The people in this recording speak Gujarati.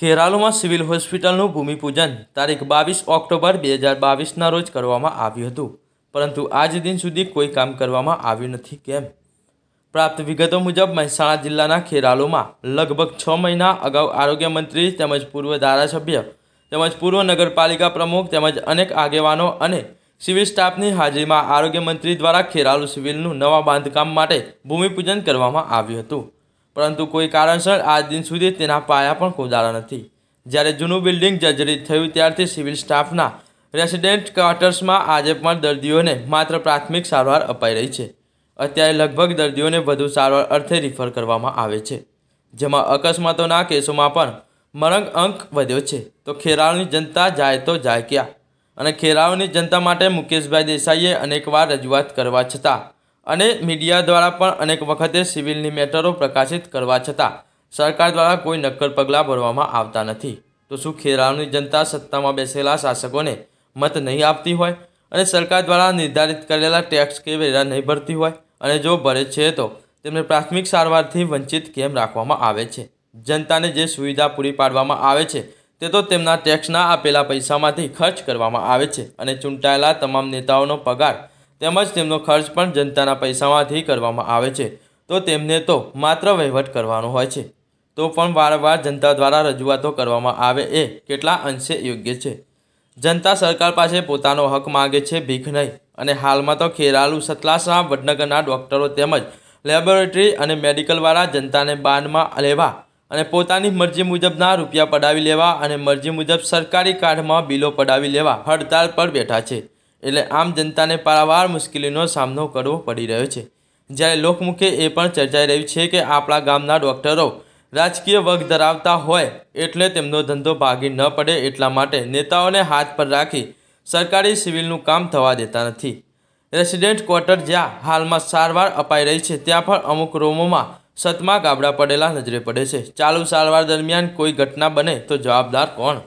ખેરાલુમાં સિવિલ હોસ્પિટલનું ભૂમિપૂજન તારીખ બાવીસ ઓક્ટોબર બે હજાર બાવીસના રોજ કરવામાં આવ્યું હતું પરંતુ આજ દિન સુધી કોઈ કામ કરવામાં આવ્યું નથી કેમ પ્રાપ્ત વિગતો મુજબ મહેસાણા જિલ્લાના ખેરાલુમાં લગભગ છ મહિના અગાઉ આરોગ્ય મંત્રી તેમજ પૂર્વ ધારાસભ્ય તેમજ પૂર્વ નગરપાલિકા પ્રમુખ તેમજ અનેક આગેવાનો અને સિવિલ સ્ટાફની હાજરીમાં આરોગ્ય મંત્રી દ્વારા ખેરાલુ સિવિલનું નવા બાંધકામ માટે ભૂમિપૂજન કરવામાં આવ્યું હતું પરંતુ કોઈ કારણસર આજ દિન સુધી તેના પાયા પણ ખોદારા નથી જ્યારે જૂનું બિલ્ડિંગ જર્જરિત થયું ત્યારથી સિવિલ સ્ટાફના રેસિડેન્ટ ક્વાર્ટર્સમાં આજે પણ દર્દીઓને માત્ર પ્રાથમિક સારવાર અપાઈ રહી છે અત્યારે લગભગ દર્દીઓને વધુ સારવાર અર્થે રિફર કરવામાં આવે છે જેમાં અકસ્માતોના કેસોમાં પણ મરંગ અંક વધ્યો છે તો ખેરાળની જનતા જાય તો જાય ક્યાં અને ખેરાળની જનતા માટે મુકેશભાઈ દેસાઈએ અનેકવાર રજૂઆત કરવા છતાં અને મીડિયા દ્વારા પણ અનેક વખતે સિવિલની મેટરો પ્રકાશિત કરવા છતાં સરકાર દ્વારા કોઈ નક્કર પગલાં ભરવામાં આવતા નથી તો શું ખેરાલુની જનતા સત્તામાં બેસેલા શાસકોને મત નહીં આપતી હોય અને સરકાર દ્વારા નિર્ધારિત કરેલા ટેક્સ કે વેરા નહીં ભરતી હોય અને જો ભરે છે તો તેમને પ્રાથમિક સારવારથી વંચિત કેમ રાખવામાં આવે છે જનતાને જે સુવિધા પૂરી પાડવામાં આવે છે તે તો તેમના ટેક્સના આપેલા પૈસામાંથી ખર્ચ કરવામાં આવે છે અને ચૂંટાયેલા તમામ નેતાઓનો પગાર તેમજ તેમનો ખર્ચ પણ જનતાના પૈસામાંથી કરવામાં આવે છે તો તેમને તો માત્ર વહીવટ કરવાનો હોય છે તો પણ વારંવાર જનતા દ્વારા રજૂઆતો કરવામાં આવે એ કેટલા અંશે યોગ્ય છે જનતા સરકાર પાસે પોતાનો હક માગે છે ભીખ નહીં અને હાલમાં તો ખેરાલુ સતલાસના વડનગરના ડૉક્ટરો તેમજ લેબોરેટરી અને મેડિકલવાળા જનતાને બાનમાં લેવા અને પોતાની મરજી મુજબના રૂપિયા પડાવી લેવા અને મરજી મુજબ સરકારી કાર્ડમાં બિલો પડાવી લેવા હડતાળ પર બેઠા છે એટલે આમ જનતાને પારાવાર મુશ્કેલીનો સામનો કરવો પડી રહ્યો છે જ્યારે લોકમુખે એ પણ ચર્ચાઈ રહ્યું છે કે આપણા ગામના ડૉક્ટરો રાજકીય વર્ગ ધરાવતા હોય એટલે તેમનો ધંધો ભાગી ન પડે એટલા માટે નેતાઓને હાથ પર રાખી સરકારી સિવિલનું કામ થવા દેતા નથી રેસિડેન્ટ ક્વાર્ટર જ્યાં હાલમાં સારવાર અપાઈ રહી છે ત્યાં પણ અમુક રૂમોમાં સતમાં ગાબડા પડેલા નજરે પડે છે ચાલુ સારવાર દરમિયાન કોઈ ઘટના બને તો જવાબદાર કોણ